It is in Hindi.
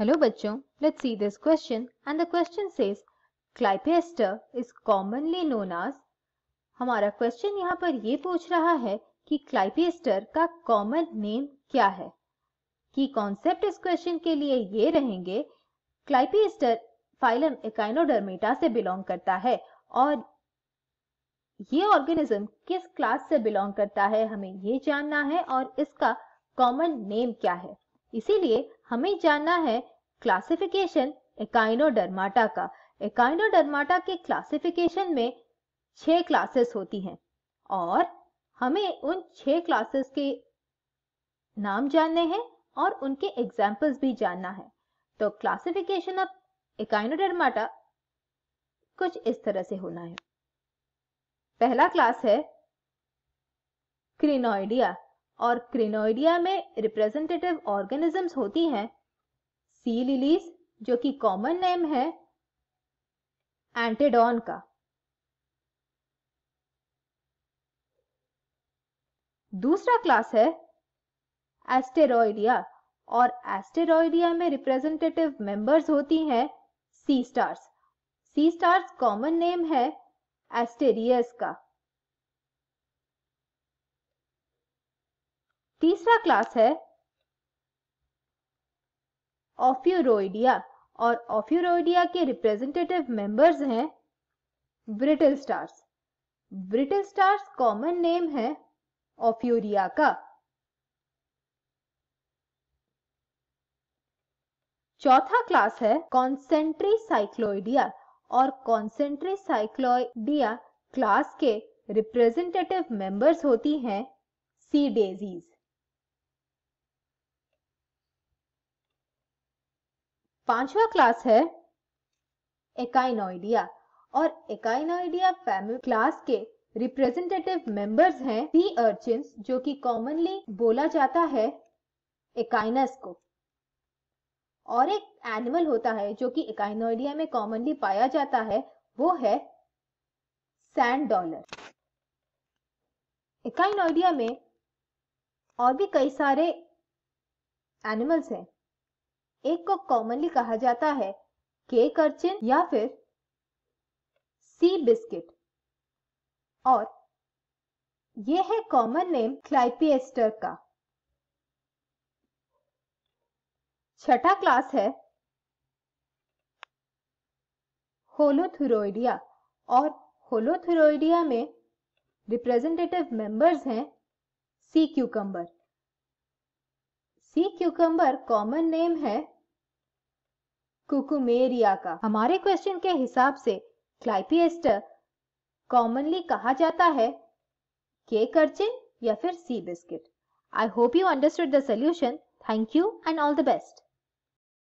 हेलो बच्चों let's see this question and the question says Clypeaster is commonly known as हमारा क्वेश्चन यहाँ पर ये पूछ रहा है कि क्लाइपेस्टर का कॉमन नेम क्या है की कॉन्सेप्ट इस क्वेश्चन के लिए ये रहेंगे क्लाइपेस्टर फाइलम एकाइनोडर्मेटा से बिलोंग करता है और ये ऑर्गेनिज्म किस क्लास से बिलोंग करता है हमें ये जानना है और इसका कॉमन नेम क्या है इसीलिए हमें जानना है क्लासिफिकेशन एकाइनोडर्माटा का एकाइनोडर्माटा के क्लासिफिकेशन में छह क्लासेस होती हैं और हमें उन छह क्लासेस के नाम जानने हैं और उनके एग्जाम्पल्स भी जानना है तो क्लासिफिकेशन ऑफ एकाइनोडर्माटा कुछ इस तरह से होना है पहला क्लास है क्रिनोइडिया और क्रिनोइडिया में रिप्रेजेंटेटिव ऑर्गेनिजम्स होती हैं सी लिलीज जो कि कॉमन नेम है एंटेडॉन का दूसरा क्लास है एस्टेरोइडिया और एस्टेरोइडिया में रिप्रेजेंटेटिव मेंबर्स होती हैं sea stars sea stars common name है एस्टेरियस का तीसरा क्लास है ऑफ्यूरोडिया और ऑफ्यूरोडिया के रिप्रेजेंटेटिव मेंबर्स हैं brittle stars brittle stars common name है ऑफ्यूरिया का चौथा क्लास है कॉन्सेंट्री साइक्लोइडिया और कॉन्सेंट्री साइक्लोइडिया क्लास के रिप्रेजेंटेटिव मेंबर्स होती हैं सी डेजीज पांचवा क्लास है एकाइनोइडिया और एकाइनोइडिया फैमिली क्लास के रिप्रेजेंटेटिव मेंबर्स हैं सी अर्चिन जो कि कॉमनली बोला जाता है एकाइनस को और एक एनिमल होता है जो कि एकाइनोइडिया में कॉमनली पाया जाता है वो है सैंड डॉलर एकाइनोइडिया में और भी कई सारे एनिमल्स हैं एक को कॉमनली कहा जाता है केक अर्चिन या फिर सी बिस्किट और ये है कॉमन नेम क्लाइपीएस्टर का छठा क्लास है होलोथुरोइडिया और होलोथुरोइडिया में रिप्रेजेंटेटिव मेंबर्स हैं sea cucumber sea cucumber common name है कुकुमेरिया का हमारे क्वेश्चन के हिसाब से क्लाइपियस्टर कॉमनली कहा जाता है केक अर्चिन या फिर sea biscuit I hope you understood the solution thank you and all the best